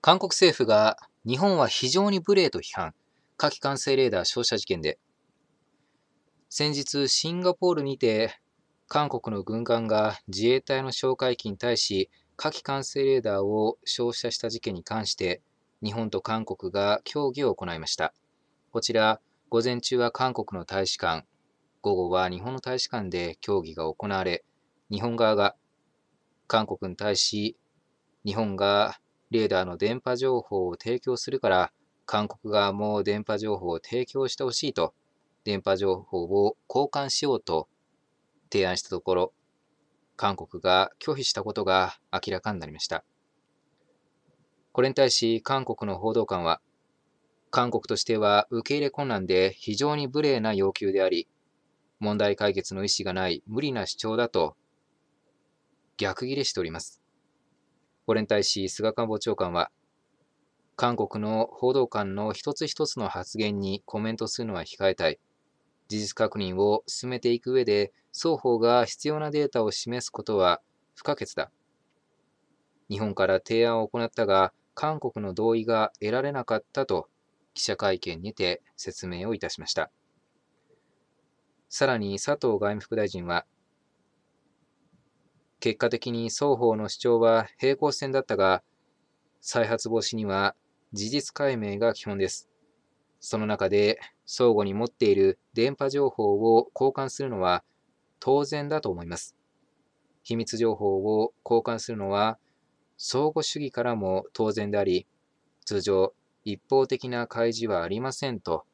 韓国政府が日本は非常に無礼と批判、火器管制レーダー照射事件で、先日シンガポールにて韓国の軍艦が自衛隊の哨戒機に対し火器管制レーダーを照射した事件に関して日本と韓国が協議を行いました。こちら、午前中は韓国の大使館、午後は日本の大使館で協議が行われ、日本側が韓国に対し日本がレーダーの電波情報を提供するから、韓国側も電波情報を提供してほしいと、電波情報を交換しようと提案したところ、韓国が拒否したことが明らかになりました。これに対し韓国の報道官は、韓国としては受け入れ困難で非常に無礼な要求であり、問題解決の意思がない無理な主張だと逆ギレしております。これに対し菅官房長官は、韓国の報道官の一つ一つの発言にコメントするのは控えたい。事実確認を進めていく上で、双方が必要なデータを示すことは不可欠だ。日本から提案を行ったが、韓国の同意が得られなかったと記者会見にて説明をいたしました。さらに佐藤外務副大臣は、結果的に双方の主張は平行線だったが、再発防止には事実解明が基本です。その中で相互に持っている電波情報を交換するのは当然だと思います。秘密情報を交換するのは相互主義からも当然であり、通常一方的な開示はありませんと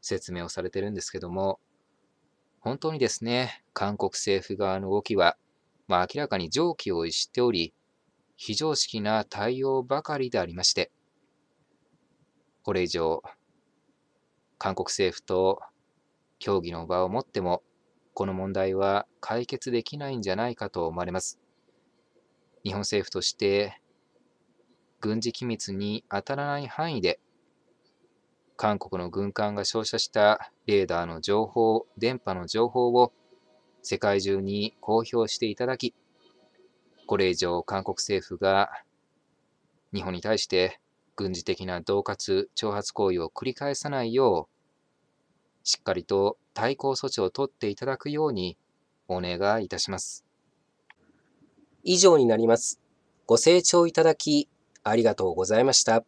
説明をされてるんですけども、本当にですね、韓国政府側の動きはまあ、明らかに常軌を逸しており、非常識な対応ばかりでありまして、これ以上、韓国政府と協議の場を持っても、この問題は解決できないんじゃないかと思われます。日本政府として、軍事機密に当たらない範囲で、韓国の軍艦が照射したレーダーの情報、電波の情報を世界中に公表していただき、これ以上韓国政府が日本に対して軍事的な恫喝、挑発行為を繰り返さないよう、しっかりと対抗措置を取っていただくようにお願いいたします。以上になります。ご清聴いただきありがとうございました。